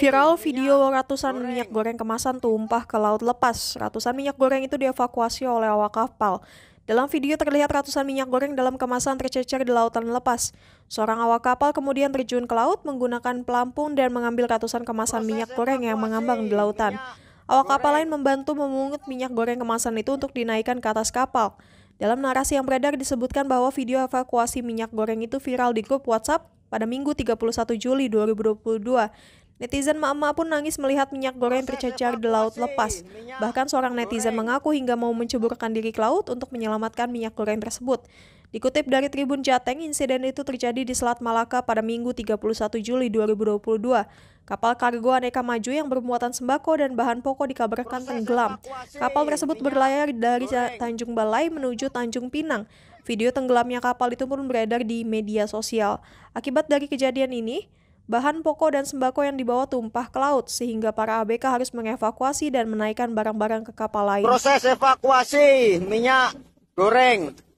Viral video ratusan minyak goreng kemasan tumpah ke laut lepas. Ratusan minyak goreng itu dievakuasi oleh awak kapal. Dalam video terlihat ratusan minyak goreng dalam kemasan tercecer di lautan lepas. Seorang awak kapal kemudian terjun ke laut menggunakan pelampung dan mengambil ratusan kemasan Proses minyak goreng yang mengambang di lautan. Awak kapal lain membantu memungut minyak goreng kemasan itu untuk dinaikkan ke atas kapal. Dalam narasi yang beredar disebutkan bahwa video evakuasi minyak goreng itu viral di grup WhatsApp pada Minggu 31 Juli 2022. Netizen mama pun nangis melihat minyak goreng tercecer di laut lepas. Bahkan seorang netizen mengaku hingga mau menceburkan diri ke laut untuk menyelamatkan minyak goreng tersebut. Dikutip dari Tribun Jateng, insiden itu terjadi di Selat Malaka pada Minggu 31 Juli 2022. Kapal kargo aneka maju yang bermuatan sembako dan bahan pokok dikabarkan tenggelam. Kapal tersebut berlayar dari Tanjung Balai menuju Tanjung Pinang. Video tenggelamnya kapal itu pun beredar di media sosial. Akibat dari kejadian ini, bahan pokok dan sembako yang dibawa tumpah ke laut sehingga para ABK harus mengevakuasi dan menaikkan barang-barang ke kapal lain. Proses evakuasi minyak goreng